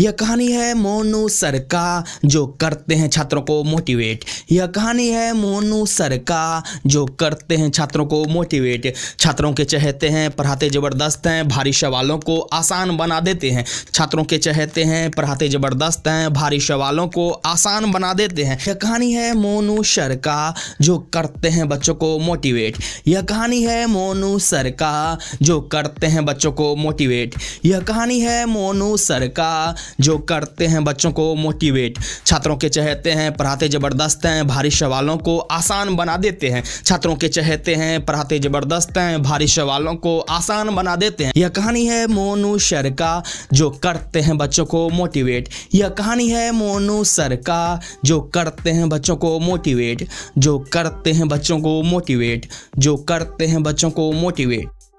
यह कहानी है मोनू सरका जो करते हैं छात्रों को मोटिवेट यह कहानी है मोनू सर का जो करते हैं छात्रों को मोटिवेट छात्रों के चहेते हैं पढ़ाते ज़बरदस्त हैं भारी सवालों को आसान बना देते हैं छात्रों के चहेते हैं पढ़ाते ज़बरदस्त हैं भारी सवालों को आसान बना देते हैं यह कहानी है मोनू का जो करते हैं बच्चों को मोटिवेट यह कहानी है मोनू सरका जो करते हैं बच्चों को मोटिवेट यह कहानी है मोनू सरका जो करते हैं बच्चों को मोटिवेट छात्रों के चहते हैं पढ़ाते ज़बरदस्त हैं भारी सवालों को आसान बना देते हैं छात्रों के चहते हैं पढ़ाते ज़बरदस्त हैं भारी सवालों को आसान बना देते हैं यह कहानी है मोनू सर का जो करते हैं बच्चों को मोटिवेट यह कहानी है मोनू सर का जो करते हैं बच्चों को मोटिवेट जो करते हैं बच्चों को मोटिवेट जो करते हैं बच्चों को मोटिवेट